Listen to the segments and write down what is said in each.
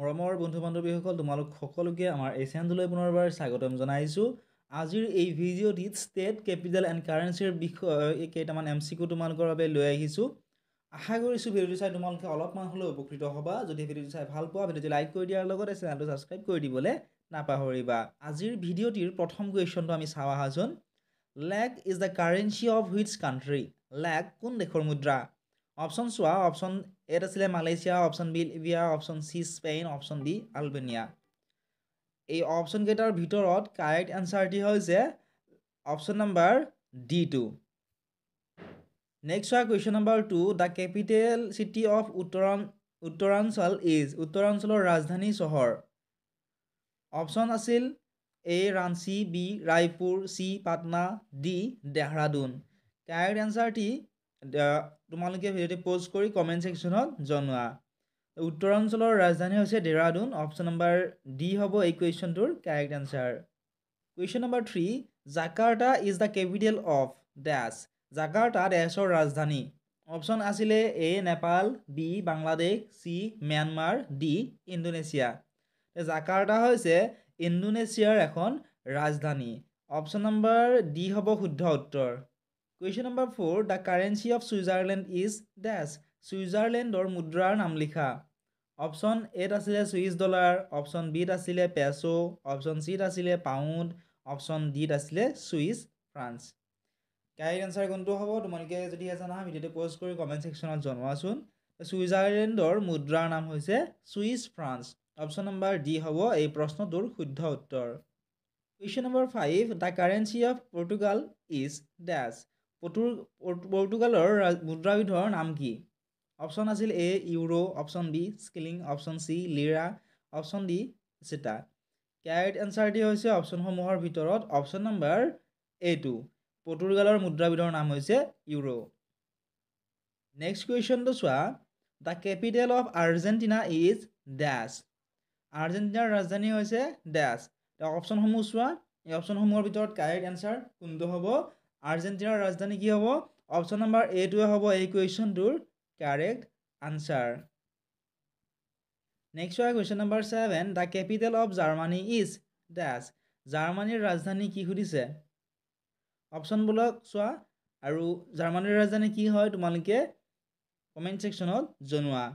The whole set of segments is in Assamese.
মৰমৰ বন্ধু বান্ধৱীসকল তোমালোক সকলোকে আমাৰ এই চেনেলটোলৈ পুনৰবাৰ স্বাগতম জনাইছোঁ আজিৰ এই ভিডিঅ'টিত ষ্টেট কেপিটেল এণ্ড কাৰেঞ্চিৰ বিষয়ে কেইটামান এম চি কিউ তোমালোকৰ বাবে লৈ আহিছোঁ আশা কৰিছোঁ ভিডিঅ'টো চাই তোমালোকে অলপমান হ'লেও উপকৃত হ'বা যদি ভিডিঅ'টো চাই ভাল পোৱা ভিডিঅ'টো লাইক কৰি দিয়াৰ লগতে চেনেলটো ছাবস্ক্ৰাইব কৰি দিবলৈ নাপাহৰিবা আজিৰ ভিডিঅ'টিৰ প্ৰথম কুৱেশ্যনটো আমি চাওঁ আহাচোন lek is the currency of which country lek কোন দেশৰ মুদ্ৰা অপশ্যন চোৱা অপশ্যন এত আছিলে Malaysia option B Libya option C Spain option D Albania এই অপশ্যনকেইটাৰ ভিতৰত কাৰেক্ট এনচাৰটি হৈছে option number D to next চোৱা question number two the capital city of উত্তৰাঞ্চ উত্তৰাঞ্চল ইজ উত্তৰাঞ্চলৰ ৰাজধানী চহৰ অপশ্যন আছিল A Ranchi B Raipur C Patna D Dehradun correct answer তোমালোকে ভিডিঅ'টো পোষ্ট কৰি কমেণ্ট ছেকশ্যনত জনোৱা উত্তৰাঞ্চলৰ ৰাজধানী হৈছে ডেৰাডুন অপশ্যন নম্বৰ ডি হ'ব এই কুৱেশ্যনটোৰ correct answer question number three Jakarta is the capital of দেশ জাকাৰ্টা দেশৰ ৰাজধানী অপশ্যন আছিলে A Nepal B Bangladesh C Myanmar D Indonesia Jakarta হৈছে ইণ্ডোনেছিয়াৰ এখন ৰাজধানী অপশ্যন নম্বৰ ডি হ'ব শুদ্ধ উত্তৰ question number four the currency of Switzerland is dash ছুইজাৰলেণ্ডৰ মুদ্ৰাৰ নাম লিখা অপশ্যন এত আছিলে ছুইজ ডলাৰ অপশ্যন বিত আছিলে পেচ' অপশ্যন চিত আছিলে পাউণ্ড অপশ্যন ডিত আছিলে ছুইজ ফ্ৰান্স কাইৰ এনচাৰ কোনটো হ'ব তোমালোকে যদি জানা ভিডিঅ'টো প'ষ্ট কৰি কমেণ্ট ছেকশ্যনত জনোৱাচোন ছুইজাৰলেণ্ডৰ মুদ্ৰাৰ নাম হৈছে Swiss francs option number D হ'ব এই প্ৰশ্নটোৰ শুদ্ধ উত্তৰ question number five the currency of Portugal is dash পৰ্তুগালৰ মুদ্ৰাবিধৰ নাম কি অপশ্যন আছিল A euro option B shilling option C lira option D চিটা কেৰাইট এনচাৰটি হৈছে অপশ্যনসমূহৰ ভিতৰত অপশ্যন নম্বৰ এ টু পৰ্তুগালৰ মুদ্ৰাবিধৰ নাম হৈছে ইউৰো নেক্সট কুৱেশ্যনটো চোৱা the capital of Argentina is dash আৰ্জেণ্টিনাৰ ৰাজধানী হৈছে ডেচ অপশ্যনসমূহ চোৱা এই অপশ্যনসমূহৰ ভিতৰত কাৰেক্ট এনচাৰ কোনটো হ'ব আৰ্জেণ্টিনাৰ ৰাজধানী কি হ'ব অপশ্যন নম্বৰ এইটোৱে হ'ব এই কুৱেশ্যনটোৰ কাৰেক্ট আনচাৰ নেক্সট হয় question number seven the capital of Germany is dash জাৰ্মানীৰ ৰাজধানী কি সুধিছে অপশ্যনবিলাক চোৱা আৰু জাৰ্মানীৰ ৰাজধানী কি হয় তোমালোকে কমেণ্ট ছেকশ্যনত জনোৱা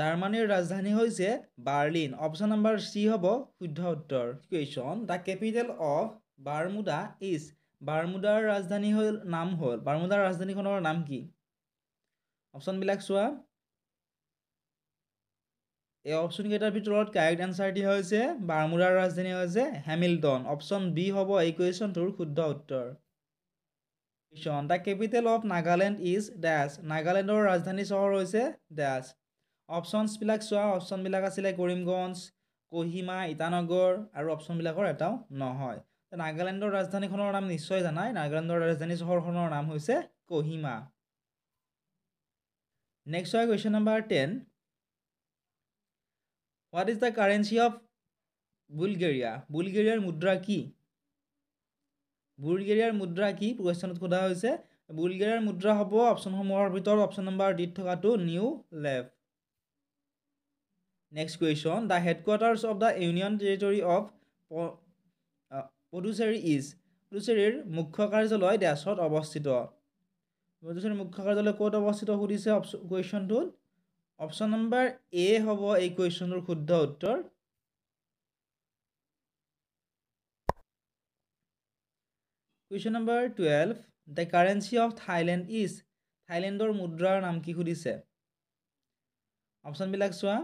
জাৰ্মানীৰ ৰাজধানী হৈছে বাৰ্লিন অপশ্যন নম্বৰ চি হ'ব শুদ্ধ উত্তৰ question the capital of Bermuda is বাৰ্মুদাৰ ৰাজধানী হ'ল নাম হ'ল বাৰ্মুদাৰ ৰাজধানীখনৰ নাম কি অপশ্যনবিলাক চোৱা এই অপশ্যনকেইটাৰ ভিতৰত কাৰেক্ট এনচাৰ দিয়া হৈছে বাৰ্মুদাৰ ৰাজধানী হৈছে হেমিল্টন অপশ্যন বি হ'ব এই কুৱেশ্যনটোৰ শুদ্ধ উত্তৰ question the capital of Nagaland is dash নাগালেণ্ডৰ ৰাজধানী চহৰ হৈছে ডেছ অপশ্যনছবিলাক চোৱা অপশ্যনবিলাক আছিলে কৰিমগঞ্জ কহিমা ইটানগৰ আৰু অপশ্যনবিলাকৰ এটাও নহয় নাগালেণ্ডৰ ৰাজধানীখনৰ নাম নিশ্চয় জানাই নাগালেণ্ডৰ ৰাজধানী চহৰখনৰ নাম হৈছে কহিমা নেক্সট হয় question number ten what is the currency of Bulgaria বুলগেৰিয়াৰ মুদ্ৰা কি বুলগেৰিয়াৰ মুদ্ৰা কি কুৱেশ্যনত সোধা হৈছে বুলগেৰিয়াৰ মুদ্ৰা হ'ব অপশ্যনসমূহৰ ভিতৰত অপশ্যন নম্বৰ ডিত থকাটো new lev next question the headquarters of the union territory of Puducherry is পুডুচেৰীৰ মুখ্য কাৰ্যালয় দেশত অৱস্থিত পুডুচেৰীৰ মুখ্য কাৰ্যালয় ক'ত অৱস্থিত সুধিছে অপ কুৱেশ্যনটোত অপশ্যন নম্বৰ এ হ'ব এই কুৱেশ্যনটোৰ শুদ্ধ উত্তৰ question number twelve the currency of Thailand is থাইলেণ্ডৰ মুদ্ৰাৰ নাম কি সুধিছে অপশ্যনবিলাক চোৱা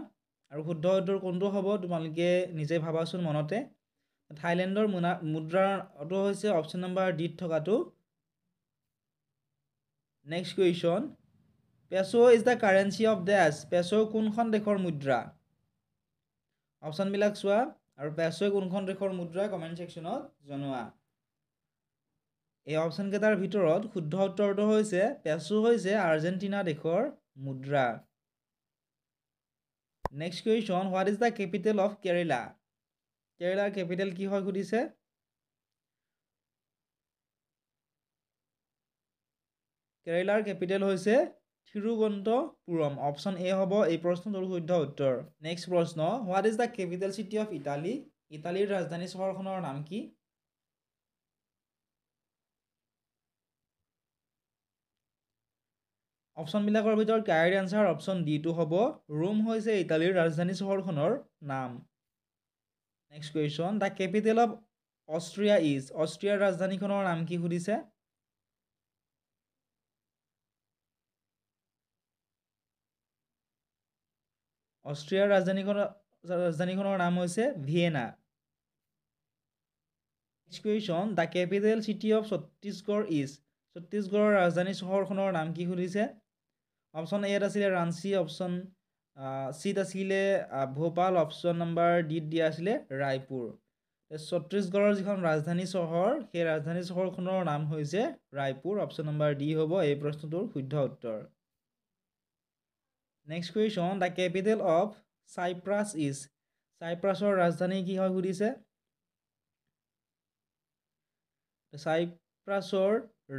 আৰু শুদ্ধ উত্তৰ কোনটো হ'ব তোমালোকে নিজে ভাবাচোন মনতে থাইলেণ্ডৰ মুনা মুদ্ৰাটো হৈছে অপশ্যন নম্বৰ ডিত থকাটো next question peso' is the currency of দেশ পেছ' কোনখন দেশৰ মুদ্ৰা অপশ্যনবিলাক চোৱা আৰু পেছ'ই কোনখন দেশৰ মুদ্ৰা কমেণ্ট ছেকশ্যনত জনোৱা এই অপশ্যনকেইটাৰ ভিতৰত শুদ্ধ উত্তৰটো হৈছে পেছ' হৈছে আৰ্জেণ্টিনা দেশৰ মুদ্ৰা next question what is the capital of Kerala Kerala capital কি হয় সুধিছে কেৰেলাৰ কেপিটেল হৈছে থিৰুৱন্তপুৰম অপশ্যন এ হ'ব এই প্ৰশ্নটোৰ শুদ্ধ উত্তৰ নেক্সট প্ৰশ্ন what is the capital city of Italy ইটালীৰ ৰাজধানী চহৰখনৰ নাম কি অপশ্যনবিলাকৰ ভিতৰত কাইৰ এনচাৰ অপশ্যন ডিটো হ'ব ৰোম হৈছে ইটালীৰ ৰাজধানী চহৰখনৰ নাম next question the capital of Austria is অষ্ট্ৰিয়াৰ ৰাজধানীখনৰ নাম কি সুধিছে অষ্ট্ৰিয়াৰ ৰাজধানীখনৰ ৰাজধানীখনৰ নাম হৈছে Vienna next question the capital city of Chhattisgarh is ছত্তীশগড়ৰ ৰাজধানী চহৰখনৰ নাম কি সুধিছে অপশ্যন এত আছিলে ৰাঞ্চি অপশ্যন চিট আছিলে ভূপাল অপশ্যন নম্বৰ ডিত দিয়া আছিলে ৰায়পুৰ ছত্তীশগড়ৰ যিখন ৰাজধানী চহৰ সেই ৰাজধানী চহৰখনৰ নাম হৈছে ৰায়পুৰ অপশ্যন নম্বৰ ডি হ'ব এই প্ৰশ্নটোৰ শুদ্ধ উত্তৰ next question the capital of Cyprus is চাইপ্ৰাছৰ ৰাজধানী কি হয় সুধিছে চাইপ্ৰাছৰ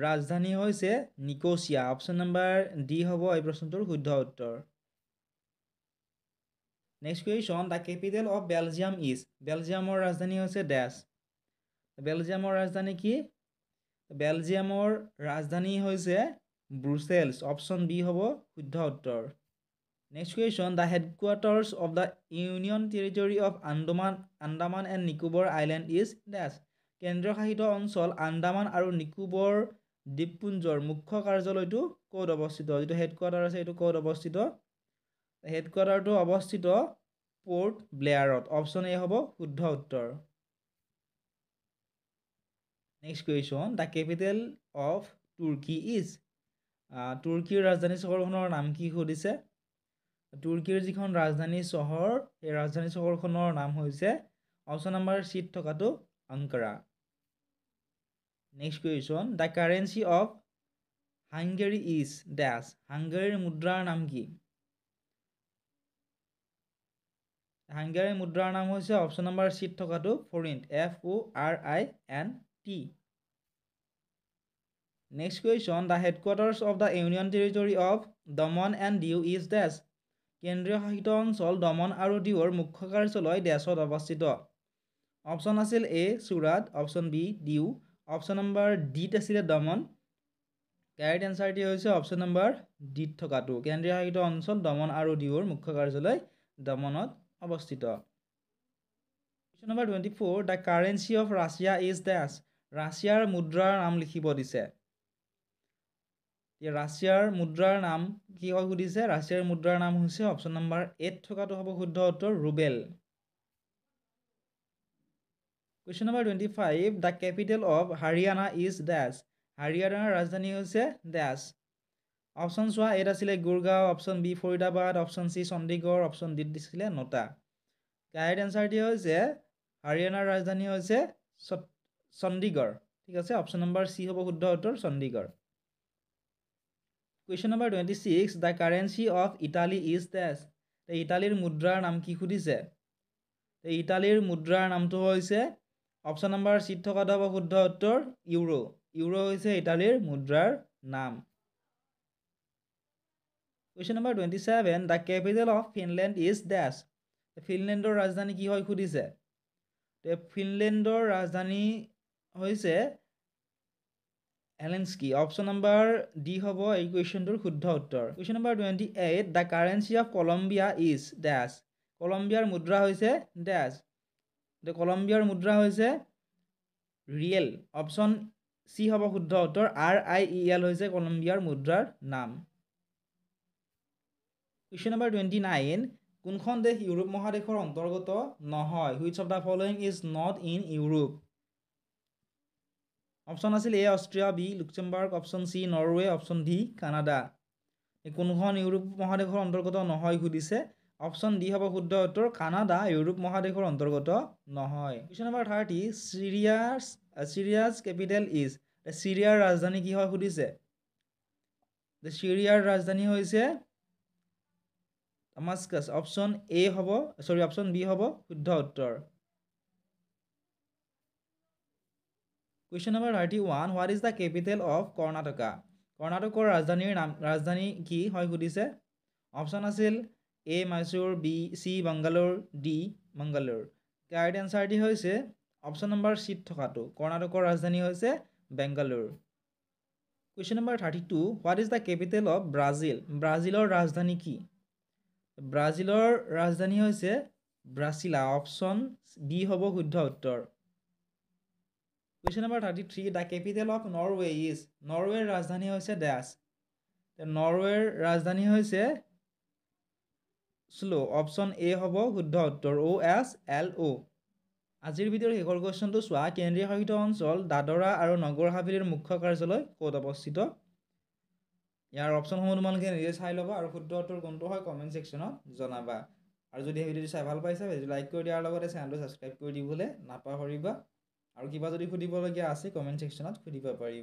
ৰাজধানী হৈছে নিকোচিয়া অপশ্যন নম্বৰ ডি হ'ব এই প্ৰশ্নটোৰ শুদ্ধ উত্তৰ next question the capital of Belgium is বেলজিয়ামৰ ৰাজধানী হৈছে ডেছ বেলজিয়ামৰ ৰাজধানী কি বেলজিয়ামৰ ৰাজধানী হৈছে ব্ৰুচেলছ অপশ্যন বি হ'ব শুদ্ধ উত্তৰ next question the headquarters of the union territory of Andaman Andaman and Nicobar island is dash কেন্দ্ৰশাসিত অঞ্চল আণ্ডামান আৰু নিকোবৰ দ্বীপপুঞ্জৰ মুখ্য কাৰ্যালয়টো ক'ত অৱস্থিত যিটো হেডকোৱাৰ্টাৰ আছে সেইটো ক'ত অৱস্থিত হেডকোৱাৰ্টাৰটো অৱস্থিত পৰ্ট ব্লেয়াৰত অপশ্যন এ হ'ব শুদ্ধ উত্তৰ next question the capital of Turkey is তুৰ্কীৰ ৰাজধানী চহৰখনৰ নাম কি সুধিছে তুৰ্কীৰ যিখন ৰাজধানী চহৰ সেই ৰাজধানী চহৰখনৰ নাম হৈছে অপশ্যন নাম্বাৰ চিত থকাটো Ankara next question the currency of Hungary is dash হাংগেৰীৰ মুদ্ৰাৰ নাম কি হাংগাৰী মুদ্ৰাৰ নাম হৈছে অপশ্যন নম্বৰ চিত থকাটো forint F O' R I N T next question the headquarters of the union territory of Daman and Diu is dash কেন্দ্ৰীয় শাসিত অঞ্চল দমন আৰু ডিউৰ মুখ্য কাৰ্যালয় ডেছত অৱস্থিত অপশ্যন আছিল A Surat option B Diu option number ডিত আছিলে দমন কাৰেক্ট এনচাৰটি হৈছে অপশ্যন নম্বৰ ডিত থকাটো কেন্দ্ৰীয় শাসিত অঞ্চল দমন আৰু ডিউৰ মুখ্য কাৰ্যালয় দমনত অৱস্থিত question number twenty four the currency of Russia is dash ৰাছিয়াৰ মুদ্ৰাৰ নাম লিখিব দিছে ৰাছিয়াৰ মুদ্ৰাৰ নাম কি হয় সুধিছে ৰাছিয়াৰ মুদ্ৰাৰ নাম হৈছে অপশ্যন নম্বৰ এইট থকাটো হ'ব শুদ্ধ উত্তৰ rouble question number twenty five the capital of Haryana is dash হাৰিয়ানাৰ ৰাজধানী হৈছে ডেছ অপশ্যন চোৱা এইট আছিলে Gurgaon option B Faridabad option C Chandigarh option ডিত দিছিলে নটা কাৰেক্ট এনচাৰটি হৈছে হাৰিয়ানাৰ ৰাজধানী হৈছে চণ্ডীগড় ঠিক আছে অপশ্যন নম্বৰ চি হ'ব শুদ্ধ উত্তৰ Chandigarh question number twenty six the currency of Italy is dash ইটালীৰ মুদ্ৰাৰ নাম কি সুধিছে ইটালীৰ মুদ্ৰাৰ নামটো হৈছে অপশ্যন নম্বৰ চিত থকাটো হ'ব শুদ্ধ উত্তৰ ইউৰো ইউৰো হৈছে ইটালীৰ মুদ্ৰাৰ নাম question number twenty seven the capital of Finland is dash ফিনলেণ্ডৰ ৰাজধানী কি হয় সুধিছে ফিনলেণ্ডৰ ৰাজধানী হৈছে এলেন্সকি অপশ্যন নম্বৰ ডি হ'ব এই কুৱেশ্যনটোৰ শুদ্ধ উত্তৰ question number twenty eight the currency of Colombia is dash কলম্বিয়াৰ মুদ্ৰা হৈছে ডেছ কলম্বিয়াৰ মুদ্ৰা হৈছে ৰিয়েল অপশ্যন চি হ'ব শুদ্ধ উত্তৰ আৰ আই ই এল হৈছে কলম্বিয়াৰ মুদ্ৰাৰ নাম কুৱেশ্যন নম্বৰ টুৱেণ্টি নাইন কোনখন দেশ ইউৰোপ মহাদেশৰ অন্তৰ্গত নহয় which of the following is not in Europe option আছিল A Austria B Luxembourg option C Norway option D Canada কোনখন ইউৰোপ মহাদেশৰ অন্তৰ্গত নহয় সুধিছে অপশ্যন ডি হ'ব শুদ্ধ উত্তৰ কানাডা ইউৰোপ মহাদেশৰ অন্তৰ্গত নহয় কুৱেশ্যন নম্বৰ থাৰ্টি চিৰিয়াৰ চিৰিয়াজ কেপিটেল ইজ চিৰিয়াৰ ৰাজধানী কি হয় সুধিছে চিৰিয়াৰ ৰাজধানী হৈছে তামাস্কাছ অপশ্যন এ হ'ব চৰি অপশ্যন বি হ'ব শুদ্ধ উত্তৰ question number thirty one what is the capital of Karnataka কৰ্ণাটকৰ ৰাজধানীৰ নাম ৰাজধানী কি হয় সুধিছে অপশ্যন আছিল A Mysore B C Bangalore D Bangalore correct এনচাৰটি হৈছে অপশ্যন নম্বৰ চিত থকাটো কৰ্ণাটকৰ ৰাজধানী হৈছে Bangalore question number thirty two what is the capital of Brazil ব্ৰাজিলৰ ৰাজধানী কি ব্ৰাজিলৰ ৰাজধানী হৈছে ব্ৰাছিলা অপশ্যন বি হ'ব শুদ্ধ উত্তৰ question number thirty three the capital of Norway is নৰৱেৰ ৰাজধানী হৈছে ডেছ নৰৱেৰ ৰাজধানী হৈছে শ্ল' অপশ্যন এ হ'ব শুদ্ধ উত্তৰ অ' এছ এল অ' আজিৰ ভিডিঅ'ৰ শেষৰ কুৱেশ্যনটো চোৱা কেন্দ্ৰীয় শাসিত অঞ্চল দাদৰা আৰু নগৰ হাভেলীৰ মুখ্য কাৰ্যালয় ক'ত অৱস্থিত ইয়াৰ অপশ্যনসমূহ তোমালোকে নিজে চাই ল'বা আৰু শুদ্ধ উত্তৰ কোনটো হয় কমেণ্ট ছেকশ্যনত জনাবা আৰু যদি ভিডিঅ'টো চাই ভাল পাইছা ভিডিঅ' লাইক কৰি দিয়াৰ লগতে চেনেলটো ছাবস্ক্ৰাইব কৰি দিবলৈ নাপাহৰিবা আৰু কিবা যদি সুধিবলগীয়া আছে কমেণ্ট ছেকশ্যনত সুধিব পাৰিবা